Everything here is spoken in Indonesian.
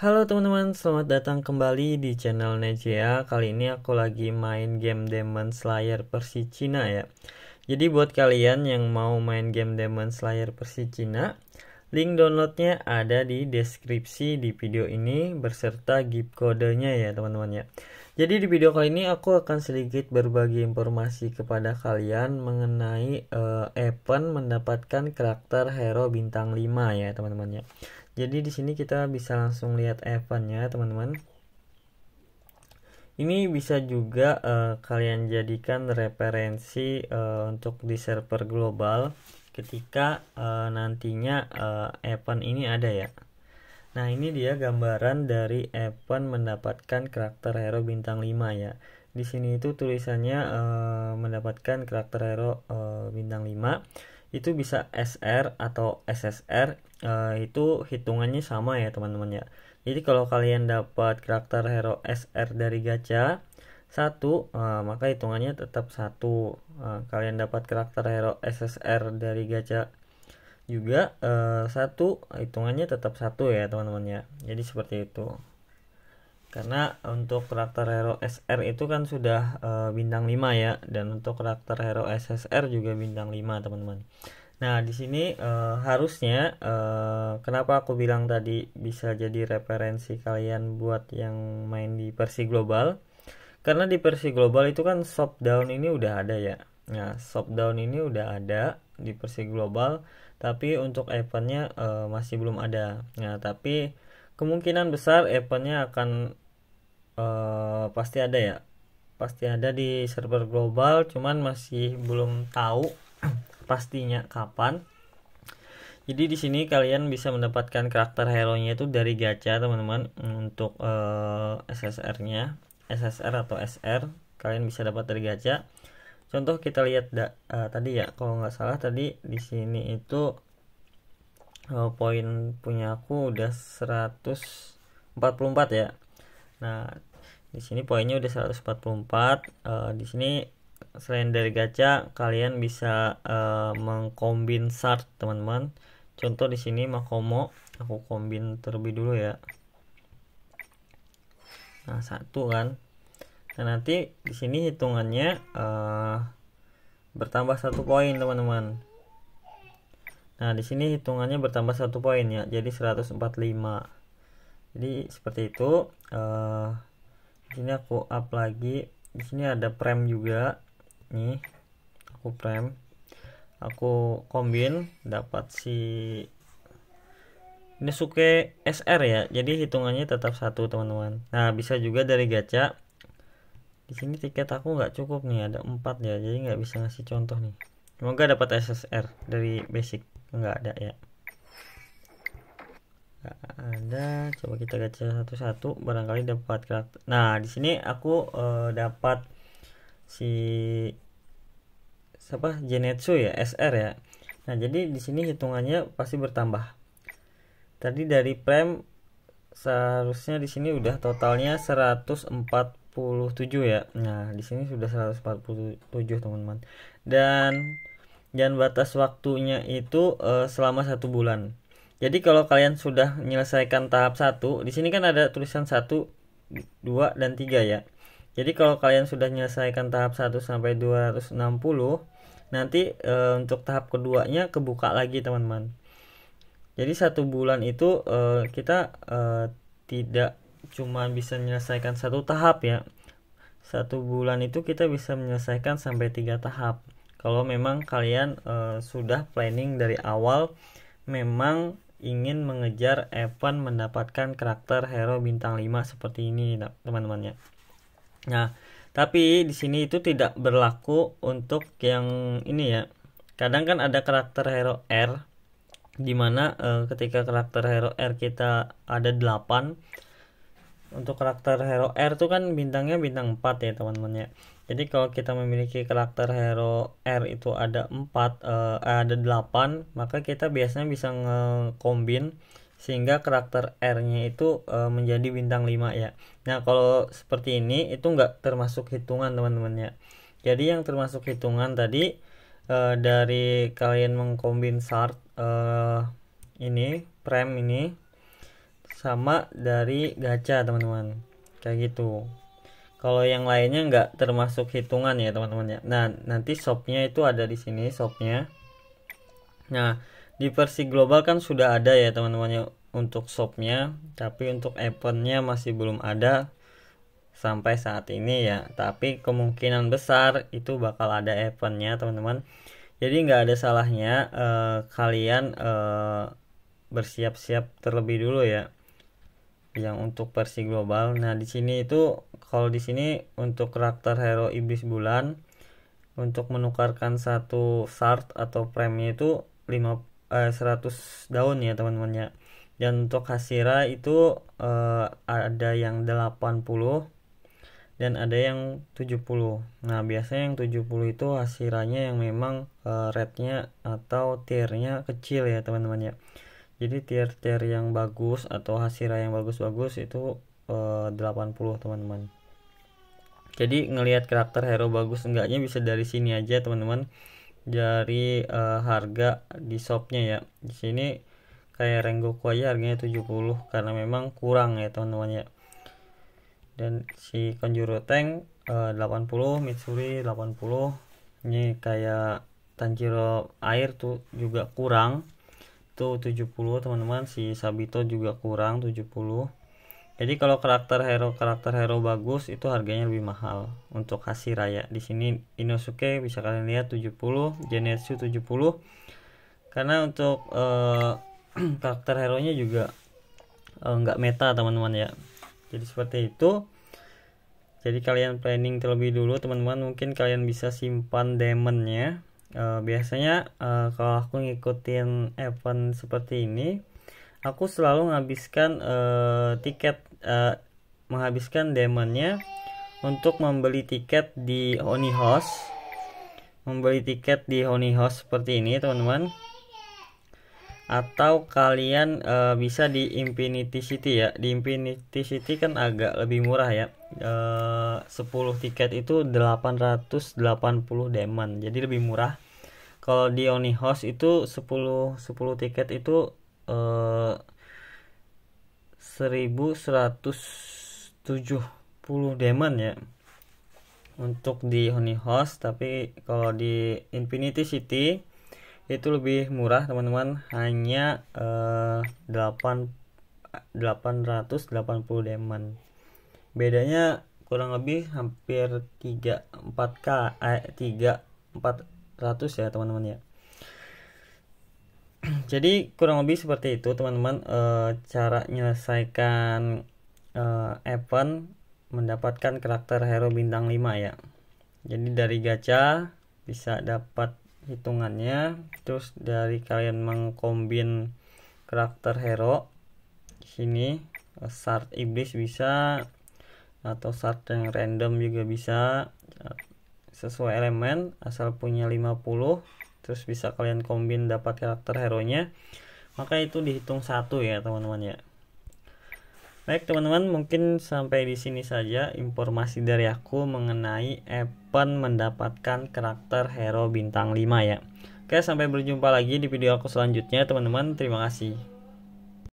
Halo teman-teman, selamat datang kembali di channel Nejia. Kali ini aku lagi main game Demon Slayer versi Cina ya. Jadi buat kalian yang mau main game Demon Slayer versi Cina, link downloadnya ada di deskripsi di video ini berserta gift kodenya ya teman-teman ya. Jadi di video kali ini aku akan sedikit berbagi informasi kepada kalian mengenai uh, eh, event mendapatkan karakter hero bintang 5 ya teman-teman ya. Jadi di sini kita bisa langsung lihat eventnya teman-teman. Ini bisa juga uh, kalian jadikan referensi uh, untuk di server global ketika uh, nantinya uh, event ini ada ya. Nah ini dia gambaran dari event mendapatkan karakter hero bintang 5 ya di sini itu tulisannya e, mendapatkan karakter hero e, bintang 5 itu bisa SR atau SSR e, eh, itu hitungannya sama ya teman-teman ya jadi kalau kalian dapat karakter hero SR dari gacha satu e, maka hitungannya tetap satu e, kalian dapat karakter hero SSR dari gacha juga e, satu hitungannya tetap satu ya teman-teman ya jadi seperti itu karena untuk karakter hero SR itu kan sudah e, bintang 5 ya dan untuk karakter hero SSR juga bintang 5 teman-teman nah di sini e, harusnya e, kenapa aku bilang tadi bisa jadi referensi kalian buat yang main di versi global karena di versi global itu kan soft down ini udah ada ya nah shop down ini udah ada di versi global tapi untuk eventnya e, masih belum ada nah tapi kemungkinan besar eventnya akan uh, pasti ada ya pasti ada di server global cuman masih belum tahu pastinya kapan jadi di sini kalian bisa mendapatkan karakter hero nya itu dari gacha teman-teman untuk uh, eh, SSR nya SSR atau SR kalian bisa dapat dari gacha contoh kita lihat da, uh, tadi ya kalau nggak salah tadi di sini itu uh, poin punya aku udah 144 ya nah di sini poinnya udah 144 uh, eh, di sini selain dari gacha kalian bisa uh, mengkombin sar teman-teman contoh di sini makomo aku kombin terlebih dulu ya nah satu kan nah nanti di sini hitungannya uh, bertambah satu poin teman-teman Nah, di sini hitungannya bertambah satu poin ya, jadi 145. Jadi seperti itu. Uh, di sini aku up lagi. Di sini ada prem juga. Nih, aku prem. Aku kombin dapat si Nesuke SR ya. Jadi hitungannya tetap satu teman-teman. Nah, bisa juga dari gacha. Di sini tiket aku nggak cukup nih, ada 4 ya. Jadi nggak bisa ngasih contoh nih. Semoga dapat SSR dari basic nggak ada ya nggak ada coba kita gacha satu-satu barangkali dapat karakter nah di sini aku uh, dapat si siapa Genetsu ya SR ya nah jadi di sini hitungannya pasti bertambah tadi dari prem seharusnya di sini udah totalnya 147 ya nah di sini sudah 147 teman-teman dan dan batas waktunya itu e, selama satu bulan. Jadi kalau kalian sudah menyelesaikan tahap satu, di sini kan ada tulisan satu, dua dan tiga ya. Jadi kalau kalian sudah menyelesaikan tahap 1 sampai 260, nanti e, untuk tahap keduanya kebuka lagi teman-teman. Jadi satu bulan itu e, kita e, tidak cuma bisa menyelesaikan satu tahap ya. Satu bulan itu kita bisa menyelesaikan sampai tiga tahap kalau memang kalian uh, sudah planning dari awal memang ingin mengejar event mendapatkan karakter hero bintang 5 seperti ini nah, teman-temannya. Nah, tapi di sini itu tidak berlaku untuk yang ini ya. Kadang kan ada karakter hero R dimana e, eh, ketika karakter hero R kita ada 8 untuk karakter hero R itu kan bintangnya bintang 4 ya teman teman ya jadi kalau kita memiliki karakter hero R itu ada 4 uh, eh, ada 8, maka kita biasanya bisa ngekombin sehingga karakter R-nya itu uh, menjadi bintang 5 ya. Nah, kalau seperti ini itu nggak termasuk hitungan teman-teman ya. Jadi yang termasuk hitungan tadi uh, dari kalian mengkombin shard uh, ini, prem ini sama dari gacha teman-teman. Kayak gitu kalau yang lainnya nggak termasuk hitungan ya teman-teman ya nah nanti shopnya itu ada di sini shopnya nah di versi global kan sudah ada ya teman-teman ya untuk shopnya tapi untuk eventnya masih belum ada sampai saat ini ya tapi kemungkinan besar itu bakal ada eventnya teman-teman jadi nggak ada salahnya eh, kalian eh, bersiap-siap terlebih dulu ya yang untuk versi global. Nah, di sini itu kalau di sini untuk karakter hero iblis bulan untuk menukarkan satu shard atau premi itu 5 eh, 100 daun ya, teman-teman ya. Dan untuk hasira itu eh, ada yang 80 dan ada yang 70. Nah, biasanya yang 70 itu hasiranya yang memang eh, rate atau tiernya kecil ya, teman-teman ya jadi tier-tier yang bagus atau hasilnya yang bagus-bagus itu eh, 80 teman-teman jadi ngelihat karakter hero bagus enggaknya bisa dari sini aja teman-teman dari eh, harga di shopnya ya di sini kayak Rengoku aja harganya 70 karena memang kurang ya teman-teman ya dan si Konjuro Tank eh, 80 Mitsuri 80 ini kayak Tanjiro air tuh juga kurang itu 70 teman-teman si Sabito juga kurang 70 jadi kalau karakter hero karakter hero bagus itu harganya lebih mahal untuk raya di sini Inosuke bisa kalian lihat 70 Genetsu 70 karena untuk uh, karakter hero nya juga eh, nggak uh, meta teman-teman ya jadi seperti itu jadi kalian planning terlebih dulu teman-teman mungkin kalian bisa simpan demonnya Uh, biasanya uh, kalau aku ngikutin event seperti ini, aku selalu menghabiskan uh, tiket, uh, menghabiskan demonnya untuk membeli tiket di Honey House, membeli tiket di Honey House seperti ini, teman-teman. Atau kalian uh, bisa di Infinity City ya. Di Infinity City kan agak lebih murah ya 10 eh, tiket itu 880 diamond jadi lebih murah kalau di Oni House itu 10 10 tiket itu eh, 1170 diamond ya untuk di Oni House tapi kalau di Infinity City itu lebih murah teman-teman hanya eh, 8 880 diamond bedanya kurang lebih hampir 3 4 k eh, 3 400 ya teman-teman ya jadi kurang lebih seperti itu teman-teman e, cara menyelesaikan e, event mendapatkan karakter hero bintang 5 ya jadi dari gacha bisa dapat hitungannya terus dari kalian mengkombin karakter hero sini eh, start iblis bisa atau saat yang random juga bisa sesuai elemen asal punya 50 terus bisa kalian kombin dapat karakter hero nya maka itu dihitung satu ya teman-teman ya baik teman-teman mungkin sampai di sini saja informasi dari aku mengenai event mendapatkan karakter hero bintang 5 ya Oke sampai berjumpa lagi di video aku selanjutnya teman-teman terima kasih